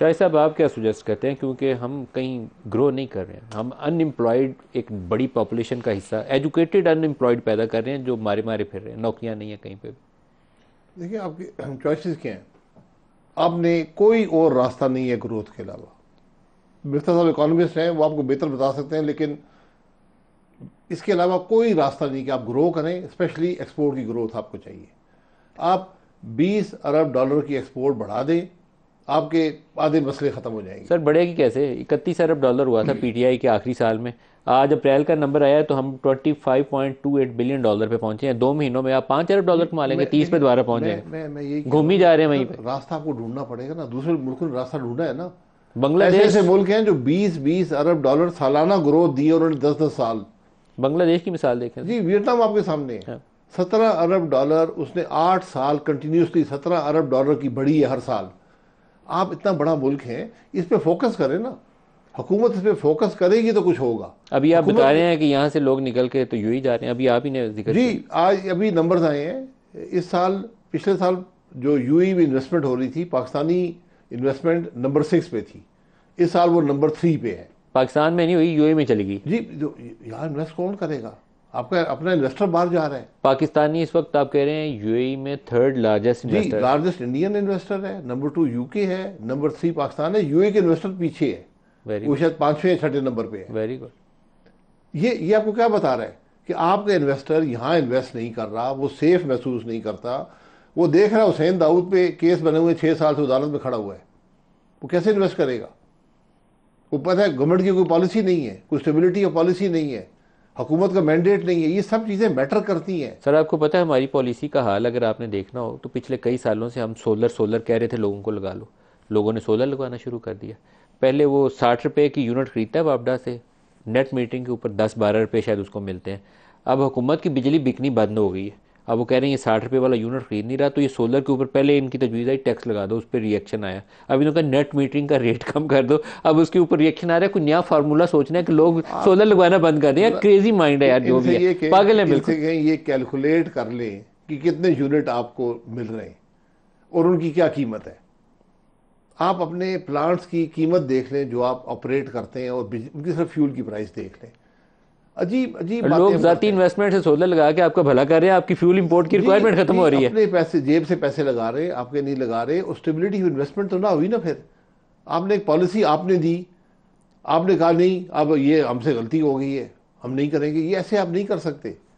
शाह साहब आप क्या सुजेस्ट करते हैं क्योंकि हम कहीं ग्रो नहीं कर रहे हैं हम अनएम्प्लॉयड एक बड़ी पॉपुलेशन का हिस्सा एजुकेटेड अनएम्प्लॉयड पैदा कर रहे हैं जो मारे मारे फिर रहे हैं नौकरियां नहीं है कहीं पे भी देखिए आपके चॉइसेस क्या हैं आपने कोई और रास्ता नहीं है ग्रोथ के अलावा मिर्ता साहब इकोनॉमिस्ट हैं वो आपको बेहतर बता सकते हैं लेकिन इसके अलावा कोई रास्ता नहीं कि आप ग्रो करें स्पेशली एक्सपोर्ट की ग्रोथ आपको चाहिए आप 20 अरब डॉलर की एक्सपोर्ट बढ़ा दें आपके आधे मसले खत्म हो जाएंगे सर बढ़ेगी कैसे इकतीस अरब डॉलर हुआ था पीटीआई के आखिरी साल में आज अप्रैल का नंबर आया तो हम 25.28 बिलियन डॉलर पे पहुंचे हैं दो महीनों में आप पांच अरब डॉलर कमा लेंगे तीस पे दोबारा पहुंच घूम ही जा रहे हैं वहीं पे रास्ता आपको ढूंढना पड़ेगा ना दूसरे मुल्कों ने रास्ता ढूंढा है ना बांग्लादेश ऐसे मुल्क हैं जो 20-20 अरब डॉलर सालाना ग्रोथ दी उन्होंने दस दस साल बांग्लादेश की मिसाल देखें जी वियतनाम आपके सामने है हाँ। सत्रह अरब डॉलर उसने आठ साल कंटिन्यूसली सत्रह अरब डॉलर की बढ़ी है हर साल आप इतना बड़ा मुल्क है इस पर फोकस करें ना हुकूमत इस पर फोकस करेगी तो कुछ होगा अभी आप बता रहे हैं कि यहाँ से लोग निकल के तो यू ही जा रहे हैं अभी आप ही ने जिक्र जी आज अभी नंबर आए हैं इस साल पिछले साल जो यू में इन्वेस्टमेंट हो रही थी पाकिस्तानी इन्वेस्टमेंट नंबर सिक्स पे थी इस साल वो नंबर थ्री पे है पाकिस्तान में नहीं हुई यूए में चलेगी जी तो यहाँ इन्वेस्ट कौन करेगा आपका अपना इन्वेस्टर बाहर जा रहा है पाकिस्तानी इस वक्त आप कह रहे हैं यूएई e में third largest investor largest Indian investor है नंबर टू यूके है नंबर थ्री पाकिस्तान है यूएई e के इन्वेस्टर पीछे है वो शायद पांचवें या छठे नंबर पे है वेरी गुड ये ये आपको क्या बता रहा है कि आपका इन्वेस्टर यहाँ इन्वेस्ट नहीं कर रहा वो सेफ महसूस नहीं करता वो देख रहा है हुसैन दाऊद पे केस बने हुए छह साल से अदालत में खड़ा हुआ है वो कैसे इन्वेस्ट करेगा वो पता है गवर्नमेंट की कोई पॉलिसी नहीं है कोई स्टेबिलिटी या पॉलिसी नहीं है हुकूमत का मैंडेट नहीं है ये सब चीज़ें मैटर करती हैं सर आपको पता है हमारी पॉलिसी का हाल अगर आपने देखना हो तो पिछले कई सालों से हम सोलर सोलर कह रहे थे लोगों को लगा लो लोगों ने सोलर लगवाना शुरू कर दिया पहले वो साठ रुपये की यूनिट खरीदता है बाबडा से नेट मीटिंग के ऊपर दस बारह रुपये शायद उसको मिलते हैं अब हुकूमत की बिजली बिकनी बंद हो गई है अब वो कह रहे हैं ये साठ रुपये वाला यूनिट खरीद नहीं रहा तो ये सोलर के ऊपर पहले इनकी तजवीज़ आई टैक्स लगा दो उस पर रिएक्शन आया अब इन्होंने कहा नेट मीटरिंग का रेट कम कर दो अब उसके ऊपर रिएक्शन आ रहा है कोई नया फार्मूला सोचना है कि लोग सोलर हाँ। लगवाना बंद कर दें यार क्रेजी माइंड है यार जो भी पागल है ये कैलकुलेट कर लें कि कितने यूनिट आपको मिल रहे हैं और उनकी क्या कीमत है आप अपने प्लांट्स की कीमत देख लें जो आप ऑपरेट करते हैं और उनकी सिर्फ फ्यूल की प्राइस देख लें अजीब अजीब लोग इन्वेस्टमेंट से सोलर लगा के आपका भला कर रहे हैं आपकी फ्यूल इंपोर्ट की रिक्वायरमेंट खत्म हो रही है अपने पैसे जेब से पैसे लगा रहे आपके नहीं लगा रहे और स्टेबिलिटी इन्वेस्टमेंट तो ना हुई ना फिर आपने एक पॉलिसी आपने दी आपने कहा नहीं अब ये हमसे गलती हो गई है हम नहीं करेंगे ये ऐसे आप नहीं कर सकते